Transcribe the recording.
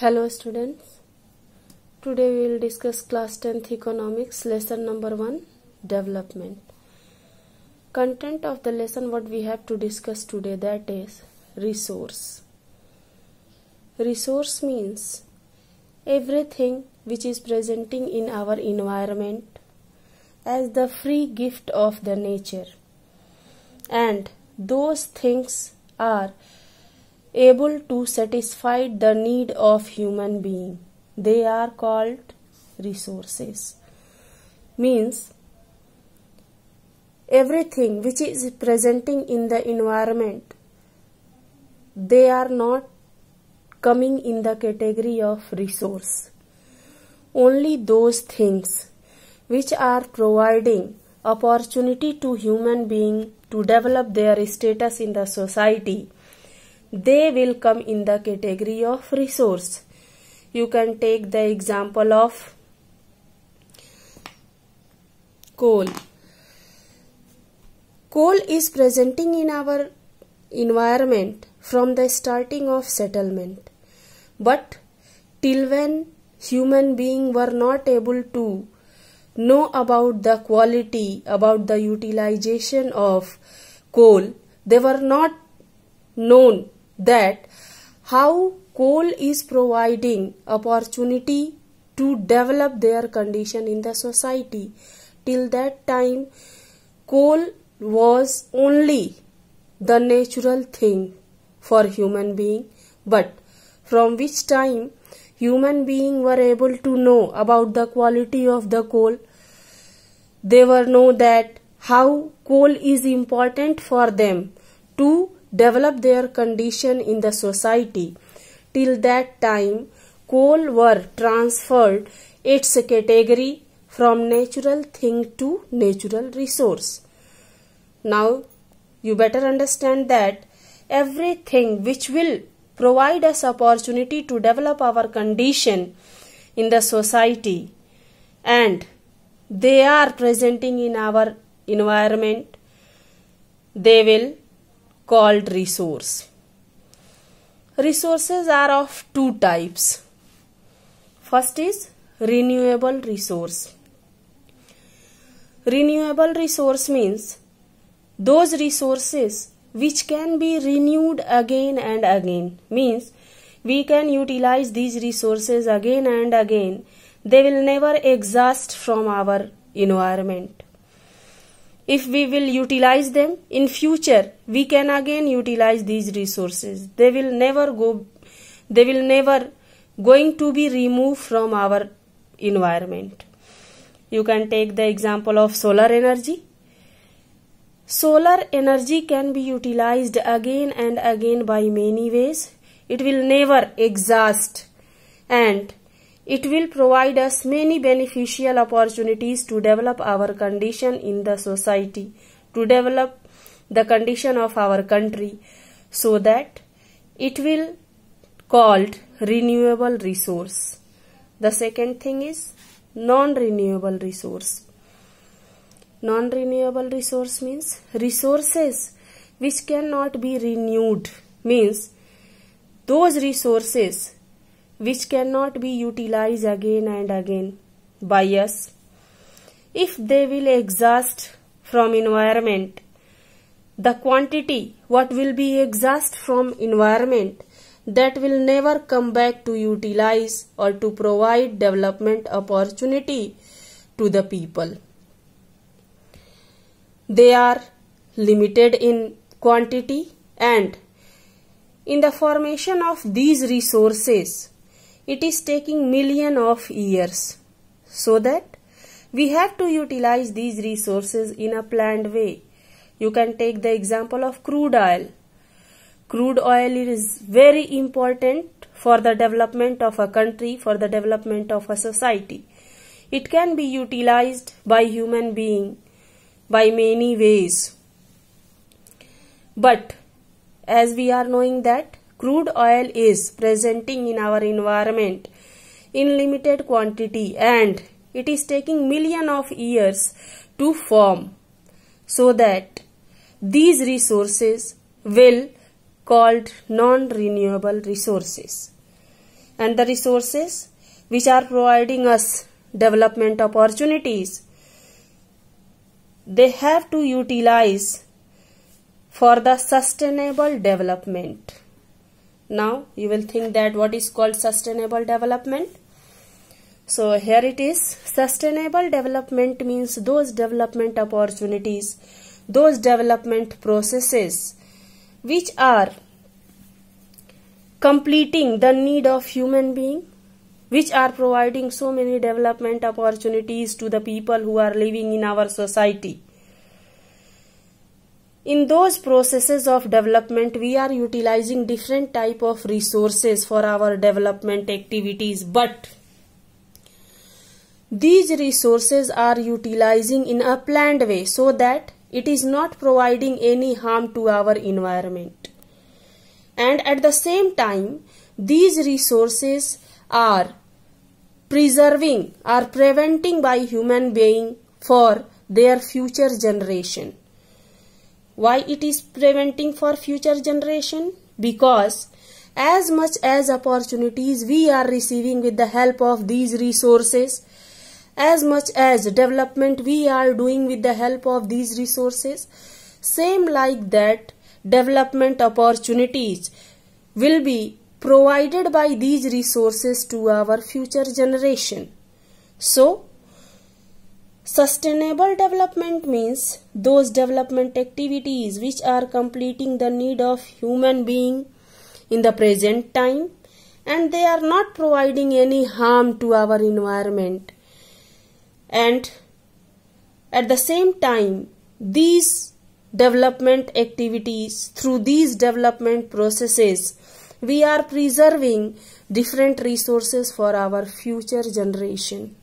Hello students. Today we will discuss class 10th economics lesson number 1 development. Content of the lesson what we have to discuss today that is resource. Resource means everything which is presenting in our environment as the free gift of the nature and those things are able to satisfy the need of human being they are called resources means everything which is presenting in the environment they are not coming in the category of resource only those things which are providing opportunity to human being to develop their status in the society they will come in the category of resource. You can take the example of coal. Coal is presenting in our environment from the starting of settlement. But till when human beings were not able to know about the quality, about the utilization of coal, they were not known that how coal is providing opportunity to develop their condition in the society. Till that time, coal was only the natural thing for human being but from which time human being were able to know about the quality of the coal they were know that how coal is important for them to develop their condition in the society. Till that time, coal were transferred its category from natural thing to natural resource. Now, you better understand that everything which will provide us opportunity to develop our condition in the society and they are presenting in our environment, they will called resource. Resources are of two types. First is renewable resource. Renewable resource means those resources which can be renewed again and again means we can utilize these resources again and again they will never exhaust from our environment if we will utilize them in future we can again utilize these resources they will never go they will never going to be removed from our environment you can take the example of solar energy solar energy can be utilized again and again by many ways it will never exhaust and it will provide us many beneficial opportunities to develop our condition in the society, to develop the condition of our country, so that it will called renewable resource. The second thing is non-renewable resource. Non-renewable resource means resources which cannot be renewed means those resources which cannot be utilized again and again by us. If they will exhaust from environment, the quantity what will be exhaust from environment that will never come back to utilize or to provide development opportunity to the people. They are limited in quantity and in the formation of these resources it is taking million of years so that we have to utilize these resources in a planned way you can take the example of crude oil crude oil is very important for the development of a country for the development of a society it can be utilized by human being by many ways but as we are knowing that crude oil is presenting in our environment in limited quantity and it is taking million of years to form so that these resources will called non-renewable resources and the resources which are providing us development opportunities they have to utilize for the sustainable development. Now you will think that what is called sustainable development? So here it is. Sustainable development means those development opportunities, those development processes which are completing the need of human being, which are providing so many development opportunities to the people who are living in our society in those processes of development we are utilizing different type of resources for our development activities but these resources are utilizing in a planned way so that it is not providing any harm to our environment and at the same time these resources are preserving are preventing by human being for their future generation why it is preventing for future generation? Because as much as opportunities we are receiving with the help of these resources, as much as development we are doing with the help of these resources, same like that development opportunities will be provided by these resources to our future generation. So, Sustainable development means those development activities which are completing the need of human being in the present time and they are not providing any harm to our environment and at the same time these development activities through these development processes we are preserving different resources for our future generation